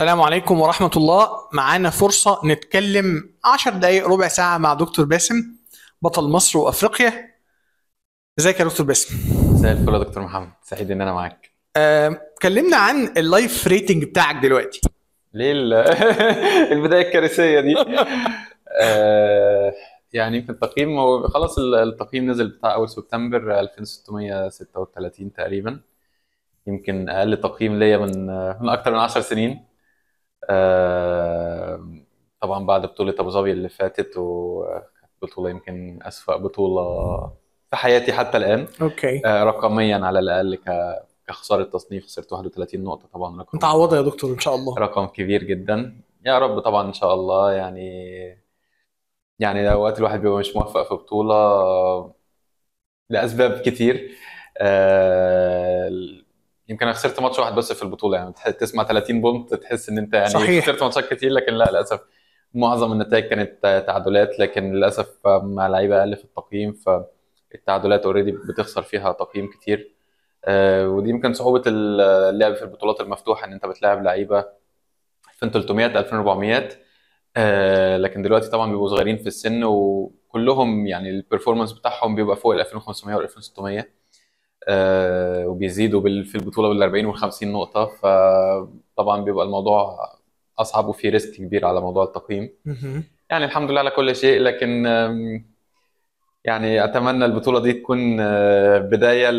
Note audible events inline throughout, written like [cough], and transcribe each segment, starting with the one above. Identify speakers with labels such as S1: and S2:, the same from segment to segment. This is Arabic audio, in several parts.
S1: السلام عليكم ورحمة الله معانا فرصة نتكلم عشر دقايق ربع ساعة مع دكتور باسم بطل مصر وأفريقيا ازيك يا دكتور باسم زي الفل
S2: يا دكتور محمد سعيد ان انا معاك آه، كلمنا عن اللايف ريتنج بتاعك دلوقتي ليه [laughs] البدايه الكارثيه دي آه، يعني يمكن التقييم هو خلاص التقييم نزل بتاع اول سبتمبر 2636 تقريبا يمكن اقل تقييم ليا من من اكتر من 10 سنين طبعا بعد بطوله ابو ظبي اللي فاتت وكانت بطوله يمكن اسوا بطوله في حياتي حتى الان اوكي آه، رقميا على الاقل كخساره تصنيف خسرت 31 نقطه طبعا رقم متعوضه يا دكتور ان شاء الله رقم كبير جدا يا رب طبعا ان شاء الله يعني يعني اوقات الواحد بيبقى مش موفق في بطوله لاسباب كتير آه، يمكن انا خسرت ماتش واحد بس في البطوله يعني تسمع 30 بونت تحس ان انت يعني صحيح. خسرت ماتشات كتير لكن لا للاسف معظم النتائج كانت تعادلات لكن للاسف مع لعيبه اقل في التقييم فالتعادلات اوريدي بتخسر فيها تقييم كتير آه، ودي يمكن صعوبه اللعب في البطولات المفتوحه ان انت بتلاعب لعيبه 2300 2400 آه، لكن دلوقتي طبعا بيبقوا صغيرين في السن وكلهم يعني البرفورمانس بتاعهم بيبقى فوق ال 2500 وال 2600 آه، وبيزيدوا في البطوله بال 40 وال 50 نقطه فطبعا بيبقى الموضوع اصعب وفي ريسك كبير على موضوع التقييم يعني الحمد لله على كل شيء لكن يعني اتمنى البطوله دي تكون آه، بدايه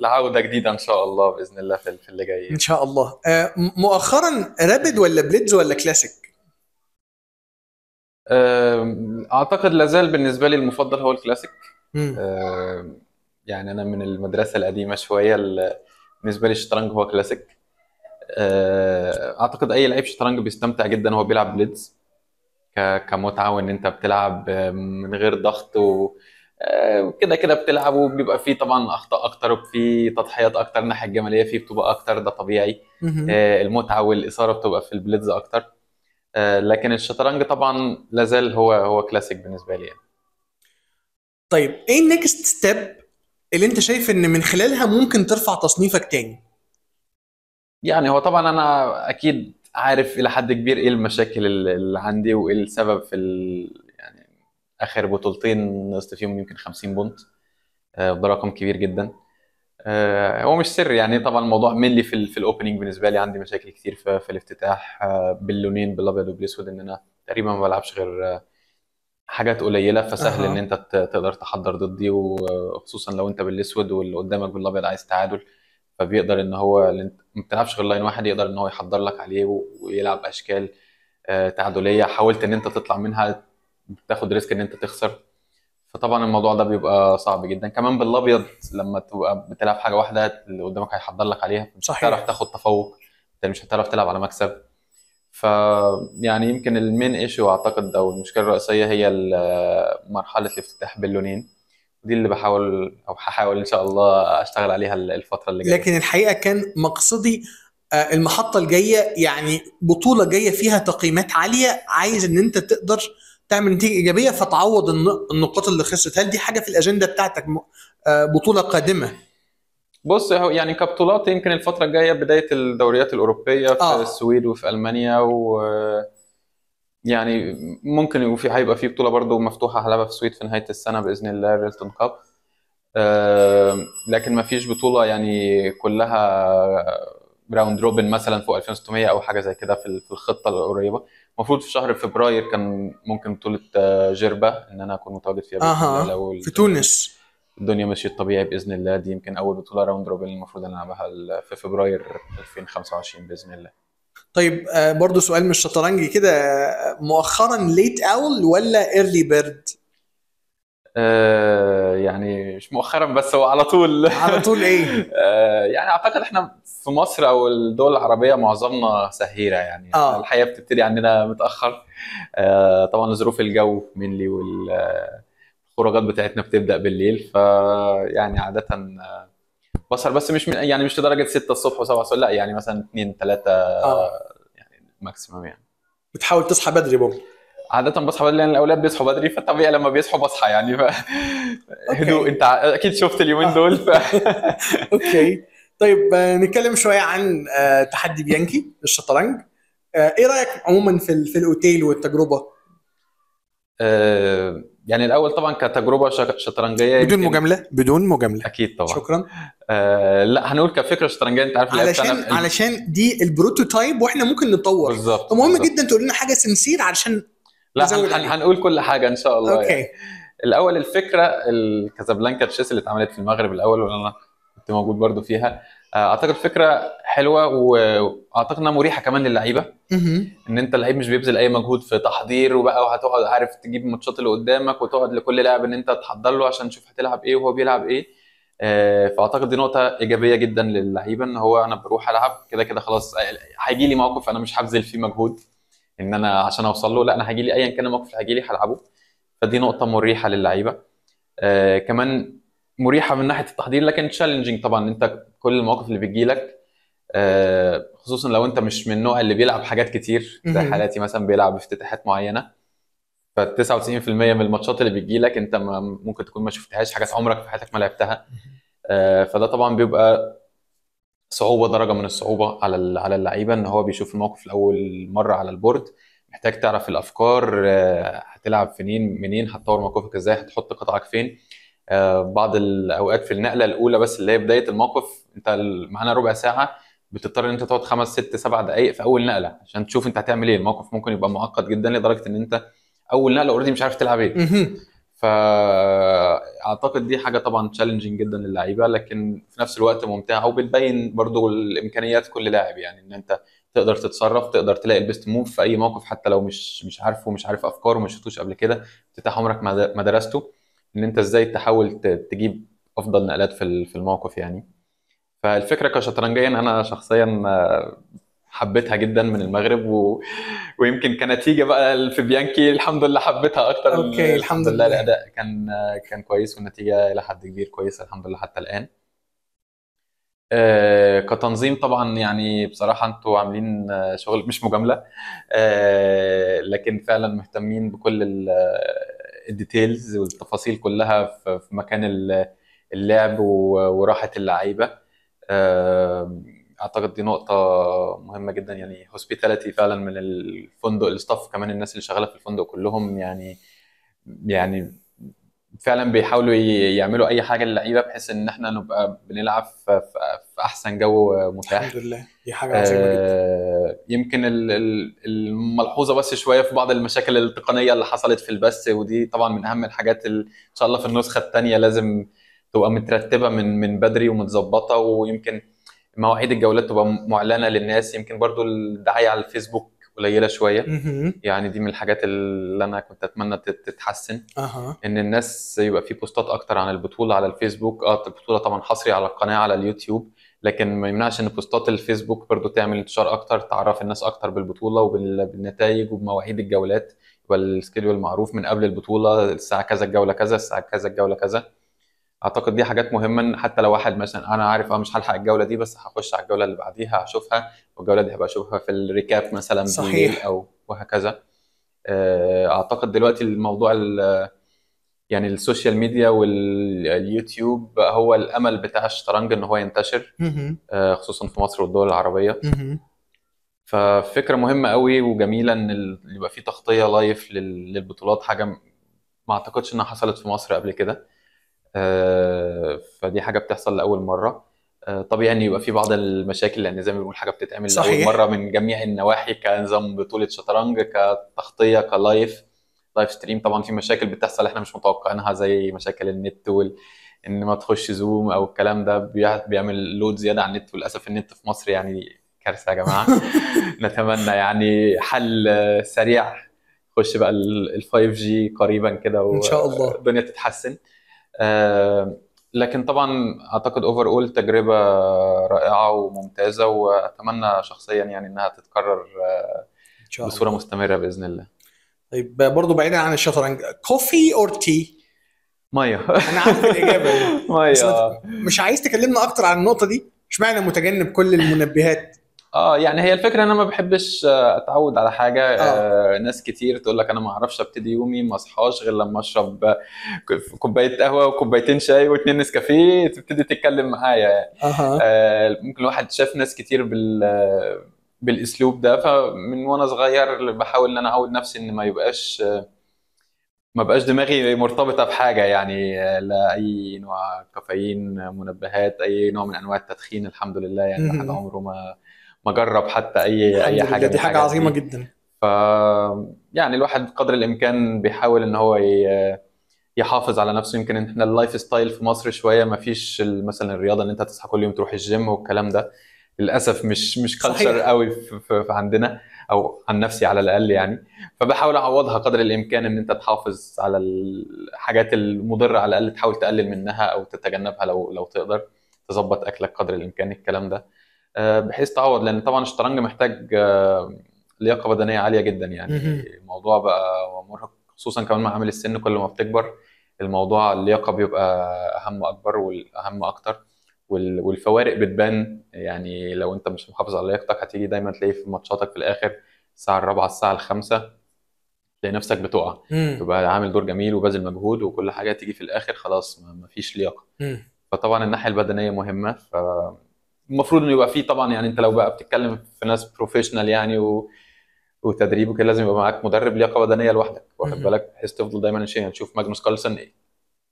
S2: لعوده جديده ان شاء الله باذن الله في اللي جاي
S1: ان شاء الله آه، مؤخرا رابد
S2: ولا بليدز ولا كلاسيك اعتقد لازال بالنسبه لي المفضل هو الكلاسيك يعني انا من المدرسه القديمه شويه بالنسبه لي الشطرنج هو كلاسيك آه، اعتقد اي لعيب شطرنج بيستمتع جدا وهو بيلعب بليدز كمتعه وان انت بتلعب من غير ضغط و آه، كده كده بتلعب وبيبقى فيه طبعا اخطاء اكتر وفي تضحيات اكتر الناحيه الجماليه فيه بتبقى اكتر ده طبيعي آه، المتعه والاثاره بتبقى في البليدز اكتر لكن الشطرنج طبعا لازال هو هو كلاسيك بالنسبه لي يعني.
S1: طيب ايه النكست ستيب اللي انت شايف ان من خلالها ممكن ترفع تصنيفك تاني
S2: يعني هو طبعا انا اكيد عارف الى حد كبير ايه المشاكل اللي عندي وايه السبب في ال... يعني اخر بطولتين نقصت فيهم يمكن 50 بونت آه، ده رقم كبير جدا آه، هو مش سر يعني طبعا الموضوع ملي في, ال... في الاوبننج بالنسبه لي عندي مشاكل كتير في, في الافتتاح آه، باللونين بالابيض وبالاسود ان انا تقريبا ما بلعبش غير حاجات قليله فسهل أه. ان انت تقدر تحضر ضدي وخصوصا لو انت بالاسود واللي قدامك بالابيض عايز تعادل فبيقدر ان هو ما بتلعبش غير لاين واحد يقدر ان هو يحضر لك عليه ويلعب اشكال آه، تعادليه حاولت ان انت تطلع منها تاخد ريسك ان انت تخسر فطبعا الموضوع ده بيبقى صعب جدا كمان بالابيض لما تبقى بتلعب حاجه واحده اللي قدامك هيحضر لك عليها مش هتعرف تاخد تفوق انت مش هتعرف تلعب على مكسب ف يعني يمكن المين ايشو اعتقد او المشكله الرئيسيه هي مرحله الافتتاح باللونين دي اللي بحاول او هحاول ان شاء الله اشتغل عليها الفتره اللي جايه لكن
S1: الحقيقه كان مقصدي آه، المحطه الجايه يعني بطوله جايه فيها تقييمات عاليه عايز ان انت تقدر تعمل نتيجه ايجابيه فتعوض النقاط اللي خسرت هل دي حاجه في الاجنده بتاعتك آه، بطوله قادمه
S2: بص يعني كبطولات يمكن الفترة الجاية بداية الدوريات الأوروبية في آه. السويد وفي ألمانيا و يعني ممكن وفي هيبقى في بطولة برضو مفتوحة هلعبها في السويد في نهاية السنة بإذن الله ريلتون كاب لكن ما فيش بطولة يعني كلها راوند روبن مثلا فوق 2600 او حاجه زي كده في الخطه القريبه المفروض في شهر فبراير كان ممكن بطوله آه، جربه ان انا اكون متواجد فيها أه. في تونس الدنيا مشيت طبيعي باذن الله دي يمكن اول بطوله راوند روبن المفروض ان نلعبها في فبراير 2025 باذن الله طيب
S1: آه، برضو سؤال مش شطرنجي كده آه، مؤخرا ليت اول ولا ايرلي بيرد
S2: آه يعني مش مؤخرا بس هو على طول على طول ايه [laughs] آه يعني اعتقد احنا في مصر او الدول العربيه معظمنا سهيره يعني آه. الحياه بتبتدي عندنا متاخر آه طبعا ظروف الجو لي وال آه، الخروجات بتاعتنا بتبدا بالليل فيعني عاده آه، بسهر بس مش من يعني مش لدرجه 6 الصبح و7 الصبح لا يعني مثلا 2 3 آه. يعني ماكسيمم يعني بتحاول تصحى بدري برضه عادة بصحى بدري لان الاولاد بيصحوا بدري فطبيعي لما بيصحوا بصحى يعني ف... [laughs] هدوء انت اكيد شفت اليومين آه. دول ف...
S1: [laughs] اوكي طيب آه، نتكلم شويه عن تحدي بيانكي الشطرنج ايه رايك عموما في في الاوتيل والتجربه؟
S2: يعني الاول طبعا كتجربه شطرنجيه بدون مجامله بدون مجامله اكيد طبعا شكرا آه لا هنقول كفكره شطرنجيه انت عارف علشان أنا... إيه. علشان دي البروتوتايب واحنا ممكن نطور بالظبط مهم جدا تقول لنا حاجه سنسير علشان لا هن... هنقول كل حاجه ان شاء الله اوكي يعني. الاول الفكره الكازابلانكا تشيس اللي اتعملت في المغرب الاول واللي انا كنت موجود برضو فيها آه، اعتقد فكره حلوه واعتقد انها مريحه كمان للعيبه ان انت اللعيب مش بيبذل اي مجهود في تحضير وبقى وهتقعد عارف تجيب الماتشات اللي قدامك وتقعد لكل لاعب ان انت تحضر له عشان تشوف هتلعب ايه وهو بيلعب ايه آه، فاعتقد دي نقطه ايجابيه جدا للعيبه ان هو انا بروح العب كده كده خلاص آه، هيجي لي موقف انا مش هبذل فيه مجهود ان انا عشان اوصل له لا انا هيجي لي ايا كان الموقف اللي هيجي لي هلعبه فدي نقطه مريحه للعيبه كمان مريحه من ناحيه التحضير لكن تشالنجينج طبعا انت كل المواقف اللي بتجي لك آه، خصوصا لو انت مش من النوع اللي بيلعب حاجات كتير زي حالاتي مثلا بيلعب افتتاحات معينه ف 99% من الماتشات اللي بتجي لك انت ممكن تكون ما شفتهاش حاجات عمرك في حياتك ما لعبتها آه، فده طبعا بيبقى صعوبه درجه من الصعوبه على على اللعيبه ان هو بيشوف الموقف لاول مره على البورد محتاج تعرف الافكار آه، هتلعب فين منين هتطور موقفك ازاي هتحط قطعك فين آه، بعض الاوقات في النقله الاولى بس اللي هي بدايه الموقف انت معانا ربع ساعه بتضطر ان انت تقعد خمس ست سبع دقائق في اول نقله عشان تشوف انت هتعمل ايه الموقف ممكن يبقى معقد جدا لدرجه ان انت اول نقله اوريدي مش عارف تلعب ايه فاعتقد دي حاجه طبعا تشالنجينج جدا للعيبه لكن في نفس الوقت ممتعه وبتبين برضو الامكانيات كل لاعب يعني ان انت تقدر تتصرف تقدر تلاقي البيست موف في اي موقف حتى لو مش مش عارفه مش عارف افكاره ما شفتوش قبل كده افتتاح عمرك ما درسته ان انت ازاي تحاول تجيب افضل نقلات في في الموقف يعني فالفكره كشطرنجيا انا شخصيا آه، حبيتها جدا من المغرب و... ويمكن كنتيجه بقى في بيانكي الحمد لله حبيتها اكتر اوكي الحمد لله الاداء كان كان كويس والنتيجه الى حد كبير كويسه الحمد لله حتى الان آه كتنظيم طبعا يعني بصراحه انتوا عاملين آه، شغل مش مجامله آه لكن فعلا مهتمين بكل الديتيلز والتفاصيل كلها في مكان اللعب وراحه اللعيبه اعتقد دي نقطه مهمه جدا يعني هوسبيتاليتي فعلا من الفندق الستاف كمان الناس اللي شغاله في الفندق كلهم يعني يعني فعلا بيحاولوا يعملوا اي حاجه للعيبه بحيث ان احنا نبقى بنلعب في في احسن جو متاح الحمد لله دي حاجه عظيمه آه جدا يمكن الملحوظه بس شويه في بعض المشاكل التقنيه اللي حصلت في البث ودي طبعا من اهم الحاجات اللي ان شاء الله في النسخه الثانيه لازم تبقى مترتبه من من بدري ومتظبطه ويمكن مواعيد الجولات تبقى معلنه للناس يمكن برضو الدعايه على الفيسبوك قليله شويه يعني دي من الحاجات اللي انا كنت اتمنى تتحسن أه. ان الناس يبقى في بوستات اكتر عن البطوله على الفيسبوك اه البطوله طبعا حصري على القناه على اليوتيوب لكن ما يمنعش ان بوستات الفيسبوك برضو تعمل انتشار اكتر تعرف الناس اكتر بالبطوله وبالنتائج وبمواعيد الجولات يبقى معروف من قبل البطوله الساعه كذا الجوله كذا الساعه كذا الجوله كذا اعتقد دي حاجات مهمه حتى لو واحد مثلا انا عارف اه مش هلحق الجوله دي بس هخش على الجوله اللي بعديها هشوفها والجوله دي هبقى اشوفها في الريكاب مثلا صحيح او وهكذا آه، اعتقد دلوقتي الموضوع يعني السوشيال ميديا واليوتيوب هو الامل بتاع الشطرنج ان هو ينتشر آه، خصوصا في مصر والدول العربيه ففكره مهمه قوي وجميله ان يبقى في تغطيه لايف للبطولات حاجه ما اعتقدش انها حصلت في مصر قبل كده آه، فدي حاجه بتحصل لاول مره آه، طبيعي ان يبقى في بعض المشاكل لان زي ما بنقول حاجه بتتعمل صحيح. لاول مره من جميع النواحي كنظام بطوله شطرنج كتغطيه كلايف لايف ستريم طبعا في مشاكل بتحصل احنا مش متوقعينها زي مشاكل النت وال ان ما تخش زوم او الكلام ده بيعمل لود زياده على النت وللاسف النت في مصر يعني كارثه يا جماعه [laughs] نتمنى يعني حل سريع خش بقى ال 5 جي قريبا كده و... ان شاء الله الدنيا تتحسن آه لكن طبعا اعتقد اوفر اول تجربه رائعه وممتازه واتمنى شخصيا يعني انها تتكرر آه، إن بصوره مستمره باذن الله
S1: طيب برضه بعيدا عن الشطرنج كوفي اور تي؟ ميه انا عارف الاجابه [laughs] ميه آه. مش عايز تكلمنا اكتر عن النقطه دي؟ اشمعنى متجنب كل المنبهات؟
S2: اه يعني هي الفكره انا ما بحبش آه، اتعود على حاجه آه. آه ناس كتير تقول لك انا ما اعرفش ابتدي يومي ما اصحاش غير لما اشرب آه، كوبايه قهوه وكوبايتين شاي واثنين نسكافيه تبتدي تتكلم معايا يعني آه. آه ممكن الواحد شاف ناس كتير بال بالاسلوب ده فمن وانا صغير بحاول ان انا اعود نفسي ان ما يبقاش ما بقاش دماغي مرتبطه بحاجه يعني لا اي نوع كافيين منبهات اي نوع من انواع التدخين الحمد لله يعني الواحد عمره ما ما جرب حتى اي اي حاجه دي حاجه عظيمه جدا ف يعني الواحد قدر الامكان بيحاول ان هو يحافظ على نفسه يمكن احنا اللايف ستايل في مصر شويه ما فيش مثلا الرياضه ان انت تصحى كل يوم تروح الجيم والكلام ده للاسف مش مش كلتشر قوي في, في عندنا او عن نفسي على الاقل يعني فبحاول اعوضها قدر الامكان ان انت تحافظ على الحاجات المضره على الاقل تحاول تقلل منها او تتجنبها لو لو تقدر تظبط اكلك قدر الامكان الكلام ده آه، بحيث تعوض لان طبعا الشطرنج محتاج آه، لياقه بدنيه عاليه جدا يعني الموضوع بقى مرهق خصوصا كمان مع عامل السن كل ما بتكبر الموضوع اللياقه بيبقى اهم اكبر والاهم اكتر والفوارق بتبان يعني لو انت مش محافظ على لياقتك هتيجي دايما تلاقي في ماتشاتك في الاخر الساعه الرابعه الساعه الخامسه تلاقي نفسك بتقع تبقى عامل دور جميل وباذل مجهود وكل حاجه تيجي في الاخر خلاص مفيش لياقه فطبعا الناحيه البدنيه مهمه ف المفروض انه يبقى فيه طبعا يعني انت لو بقى بتتكلم في ناس بروفيشنال يعني و... وتدريب وكده لازم يبقى معاك مدرب لياقه بدنيه لوحدك واخد بالك بحيث تفضل دايما شيء هنشوف ماجنوس كارلسن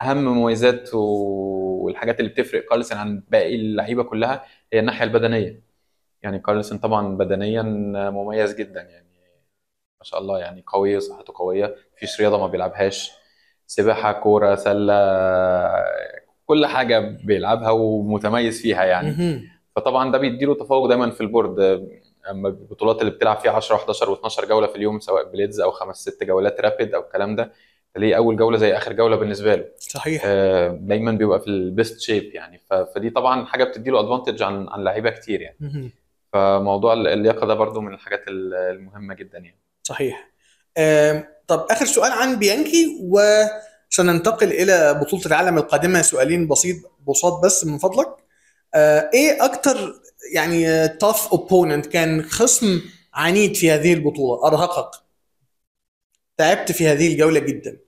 S2: اهم مميزات والحاجات اللي بتفرق كارلسن عن باقي اللعيبه كلها هي الناحيه البدنيه يعني كارلسن طبعا بدنيا مميز جدا يعني ما شاء الله يعني قوي صحته قويه مفيش رياضه ما بيلعبهاش سباحه كوره سله كل حاجه بيلعبها ومتميز فيها يعني فطبعا ده بيديله تفوق دايما في البورد اما البطولات اللي بتلعب فيها 10 و11 و12 جوله في اليوم سواء بليدز او خمس ست جولات رابيد او الكلام ده ليه اول جوله زي اخر جوله بالنسبه له صحيح آه دايما بيبقى في البيست شيب يعني فدي طبعا حاجه بتدي له ادفانتج عن عن لعيبه كتير يعني مم. فموضوع اللياقه ده برده من الحاجات المهمه جدا يعني
S1: صحيح آه طب اخر سؤال عن بيانكي وسننتقل الى بطوله العالم القادمه سؤالين بسيط بساط بس من فضلك آه ايه اكتر يعني تاف اوبوننت كان خصم عنيد في هذه البطوله ارهقك تعبت في هذه الجوله جدا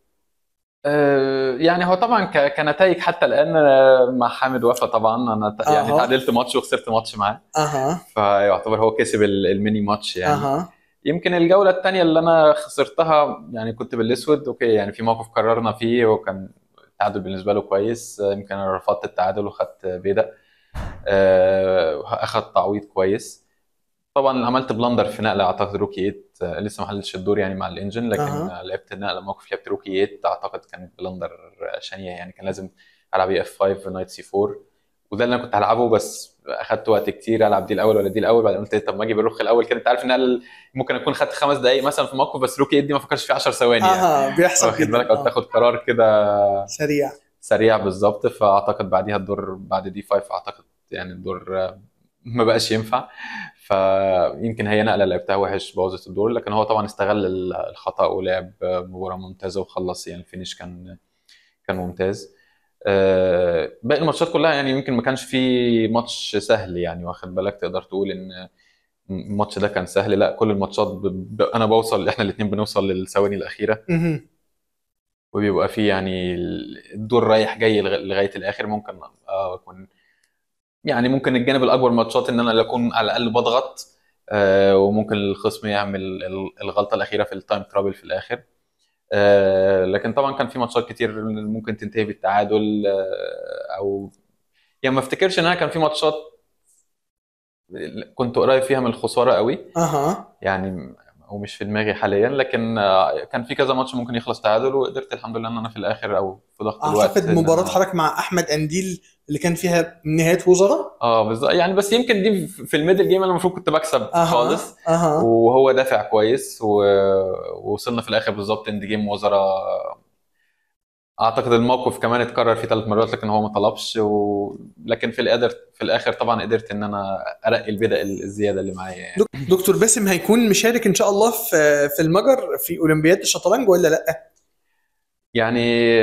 S2: آه، يعني هو طبعا كنتائج حتى الان آه، مع حامد وفا طبعا انا يعني أه. تعادلت ماتش وخسرت ماتش معاه اها فيعتبر هو كسب الميني ماتش يعني أه. يمكن الجوله الثانيه اللي انا خسرتها يعني كنت بالاسود اوكي يعني في موقف قررنا فيه وكان التعادل بالنسبه له كويس يمكن انا رفضت التعادل وخدت بيدق اخذ آه، تعويض كويس طبعا عملت بلندر في نقله اعتقد روكي 8 آه، لسه ما حلتش الدور يعني مع الانجن لكن أه. لعبت النقله موقف لعبت روكي 8 اعتقد كانت بلندر آه، شنيع يعني كان لازم العب اف 5 نايت سي 4 وده اللي انا كنت هلعبه بس اخدت وقت كتير العب دي الاول ولا دي الاول بعدين قلت إيه، طب ما اجي بالرخ الاول كده انت عارف ان ممكن اكون خدت خمس دقائق مثلا في موقف بس روكي دي ما فكرش فيه 10 ثواني يعني اه بيحصل واخد بالك او آه. تاخد قرار كده سريع سريع بالظبط فاعتقد بعديها الدور بعد دي 5 اعتقد يعني الدور ما بقاش ينفع فيمكن هي نقله لعبتها وحش بوظت الدور لكن هو طبعا استغل الخطا ولعب مباراه ممتازه وخلص يعني الفينش كان كان ممتاز آه، باقي الماتشات كلها يعني يمكن ما كانش في ماتش سهل يعني واخد بالك تقدر تقول ان الماتش ده كان سهل لا كل الماتشات ب... انا بوصل احنا الاثنين بنوصل للثواني الاخيره وبيبقى فيه يعني الدور رايح جاي لغايه الاخر ممكن آه، اكون يعني ممكن الجانب الاكبر من الماتشات ان انا اللي اكون على الاقل بضغط آه وممكن الخصم يعمل الغلطه الاخيره في التايم ترابل في الاخر آه لكن طبعا كان في ماتشات كتير ممكن تنتهي بالتعادل آه او يعني ما افتكرش ان انا كان في ماتشات كنت قريب فيها من الخساره قوي
S1: اها
S2: يعني ومش في دماغي حاليا لكن آه، كان في كذا ماتش ممكن يخلص تعادل وقدرت الحمد لله ان انا في الاخر او في ضغط الوقت اعتقد مباراه
S1: حضرتك مع احمد انديل اللي كان فيها نهايه وزراء
S2: اه بالظبط يعني بس يمكن دي في الميدل جيم انا المفروض كنت بكسب أه. خالص أه. وهو دافع كويس و... ووصلنا في الاخر بالظبط اند جيم وزراء اعتقد الموقف كمان اتكرر فيه ثلاث مرات لكن هو ما طلبش و... لكن في الاخر في الاخر طبعا قدرت ان انا ارقي البدا الزياده اللي معايا يعني.
S1: دكتور باسم هيكون مشارك ان شاء الله في في المجر في اولمبياد الشطرنج ولا لا؟
S2: يعني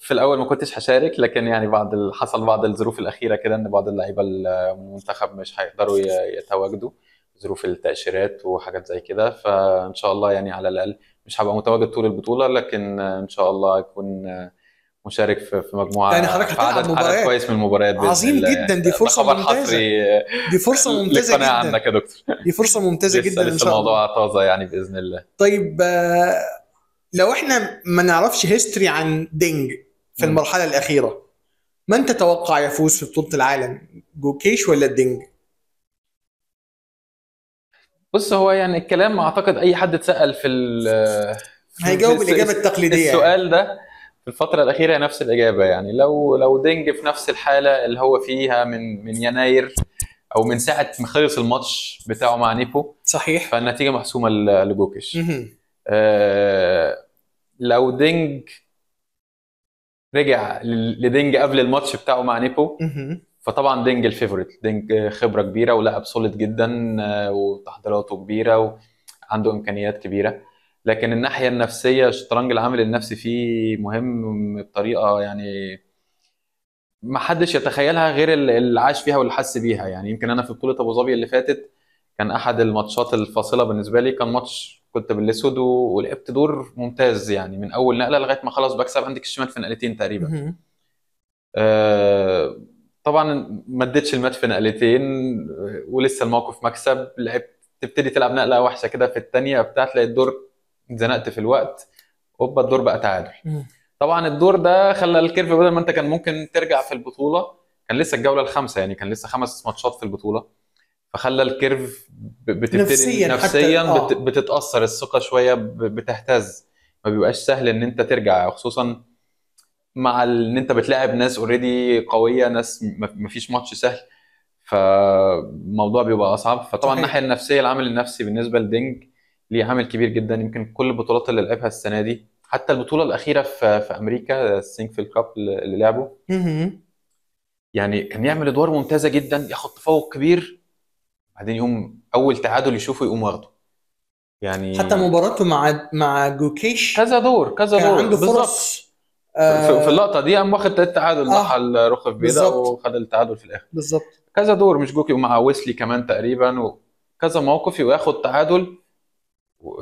S2: في الاول ما كنتش هشارك لكن يعني بعد حصل بعض الظروف الاخيره كده ان بعض اللعيبه المنتخب مش هيقدروا يتواجدوا ظروف التاشيرات وحاجات زي كده فان شاء الله يعني على الاقل مش هبقى متواجد طول البطوله لكن ان شاء الله اكون مشارك في مجموعه يعني حضرتك هتلعب مباريات كويس من المباريات عظيم جدا دي فرصه ممتازه دي فرصه [laughs] ممتازه جدا عندك يا دكتور دي فرصه ممتازه جدا ان شاء الله الموضوع طازه يعني باذن الله
S1: طيب آه، لو احنا ما نعرفش هيستوري عن دينج في المرحله الاخيره من تتوقع يفوز في بطوله العالم جوكيش
S2: ولا دينج بص هو يعني الكلام اعتقد اي حد اتسال في هيجاوب الاجابه التقليديه السؤال ده في الفترة الأخيرة نفس الإجابة يعني لو لو دينج في نفس الحالة اللي هو فيها من من يناير أو من ساعة ما خلص الماتش بتاعه مع نيبو صحيح فالنتيجة محسومة لجوكيش آه، لو دينج رجع لدينج قبل الماتش بتاعه مع نيبو فطبعا دينج الفيفوريت دينج خبره كبيره ولاعب سوليد جدا آه، وتحضيراته كبيره وعنده امكانيات كبيره لكن الناحيه النفسيه الشطرنج العامل النفسي فيه مهم بطريقه يعني ما حدش يتخيلها غير اللي عاش فيها واللي حس بيها يعني يمكن انا في بطوله ابو ظبي اللي فاتت كان احد الماتشات الفاصله بالنسبه لي كان ماتش كنت بالاسود ولعبت دور ممتاز يعني من اول نقله لغايه ما خلاص بكسب عندك الشمال في نقلتين تقريبا آه طبعا ما اديتش المات في نقلتين ولسه الموقف مكسب لعبت تبتدي تلعب نقله وحشه كده في الثانيه بتاع تلاقي الدور اتزنقت في الوقت هوبا الدور بقى تعادل طبعا الدور ده خلى الكيرف بدل ما انت كان ممكن ترجع في البطوله كان لسه الجوله الخامسه يعني كان لسه خمس ماتشات في البطوله فخلى الكيرف بتبتدي نفسيا, نفسيا حتى آه. بتتاثر الثقه شويه بتهتز ما بيبقاش سهل ان انت ترجع خصوصا مع ان انت بتلاعب ناس اوريدي قويه ناس ما فيش ماتش سهل فالموضوع بيبقى اصعب فطبعا الناحيه النفسيه العامل النفسي بالنسبه لدينج ليه عامل كبير جدا يمكن كل البطولات اللي لعبها السنه دي حتى البطوله الاخيره في, في امريكا في كاب اللي لعبه يعني كان يعمل ادوار ممتازه جدا ياخد تفوق كبير بعدين يقوم اول تعادل يشوفه يقوم واخده يعني حتى
S1: مباراته مع مع جوكيش كذا دور كذا دور عنده فرص
S2: آه في اللقطه دي قام واخد التعادل آه راح الرخف بيضاء وخد التعادل في الاخر بالظبط كذا دور مش جوكي ومع ويسلي كمان تقريبا وكذا موقف وياخد تعادل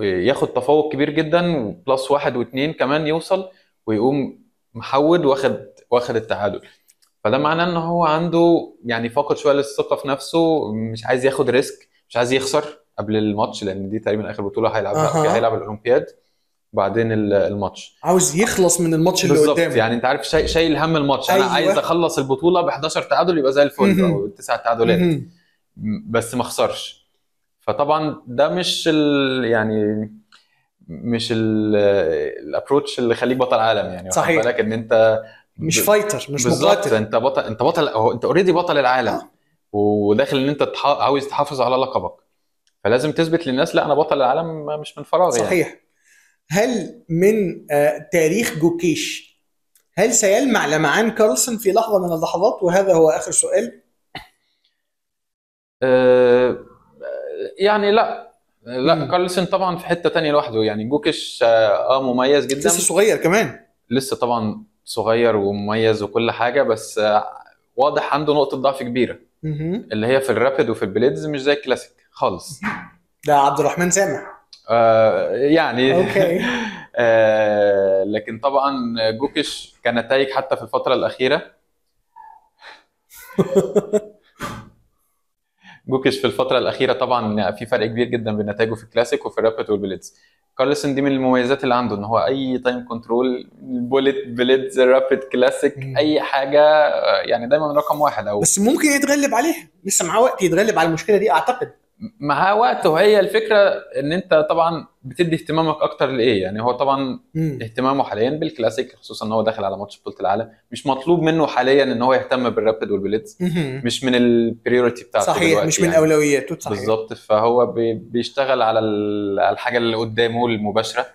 S2: ياخد تفوق كبير جدا وبلس واحد واثنين كمان يوصل ويقوم محود واخد واخد التعادل فده آه. معناه ان هو عنده يعني فاقد شويه للثقه في نفسه مش عايز ياخد ريسك مش عايز يخسر قبل الماتش لان دي تقريبا اخر بطوله هيلعبها أه. هيلعب الاولمبياد بعدين الماتش
S1: عاوز يخلص
S2: من الماتش اللي قدامه بالظبط يعني انت عارف شايل شاي هم الماتش أيوة. انا عايز اخلص البطوله ب 11 تعادل يبقى زي الفل او تسع تعادلات بس ما اخسرش فطبعا ده مش ال يعني مش الابروتش اللي يخليك بطل عالم يعني صحيح بالك ان انت مش فايتر مش مقاتل انت بطل انت بطل اهو انت اوريدي بطل العالم آه. وداخل ان انت تح... عاوز تحافظ على لقبك فلازم تثبت للناس لا انا بطل العالم مش من فراغ يعني. صحيح
S1: يعني. هل من آه، تاريخ جوكيش هل سيلمع لمعان كارلسون في لحظه من اللحظات وهذا هو اخر سؤال
S2: آه، يعني لا لا مم. كارلسون طبعا في حته تانية لوحده يعني جوكيش اه, آه، مميز جدا لسه صغير كمان لسه طبعا صغير ومميز وكل حاجه بس واضح عنده نقطه ضعف كبيره اللي هي في الرابد وفي البليدز مش زي الكلاسيك خالص
S1: ده عبد الرحمن سامع
S2: آه يعني اوكي [laughs] آه لكن طبعا جوكش كنتائج حتى في الفتره الاخيره [laughs] جوكيش في الفتره الاخيره طبعا في فرق كبير جدا بين نتائجه في الكلاسيك وفي الرابيد والبليدز كارلسون دي من المميزات اللي عنده ان هو اي تايم كنترول بوليت بليدز رابيد كلاسيك اي حاجه آه، يعني دايما رقم واحد او بس
S1: ممكن يتغلب عليها لسه
S2: معاه وقت يتغلب على المشكله دي اعتقد مع وقت وهي الفكره ان انت طبعا بتدي اهتمامك اكتر لايه يعني هو طبعا اهتمامه حاليا بالكلاسيك خصوصا ان هو داخل على ماتش بطوله العالم مش مطلوب منه حاليا ان هو يهتم بالرابيد والبليتز مش من البريورتي بتاعته صحيح مش يعني. من اولوياته صحيح بالظبط فهو بيشتغل على الحاجه اللي قدامه المباشره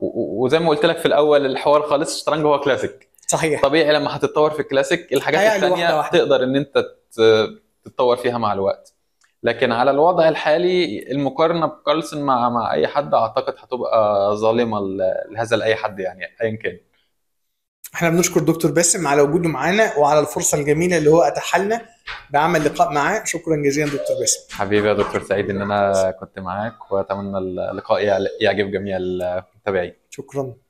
S2: وزي ما قلت لك في الاول الحوار خالص الشطرنج هو كلاسيك صحيح طبيعي لما هتتطور في الكلاسيك الحاجات الثانيه تقدر ان انت تتطور فيها مع الوقت لكن على الوضع الحالي المقارنه بكارلسون مع مع اي حد اعتقد هتبقى ظالمه لهذا لاي حد يعني ايا كان
S1: احنا بنشكر دكتور باسم على وجوده معانا وعلى الفرصه الجميله اللي هو اتحلنا بعمل لقاء معاه شكرا جزيلا دكتور باسم
S2: حبيبي يا دكتور سعيد ان انا كنت معاك واتمنى اللقاء يعجب جميع المتابعين شكرا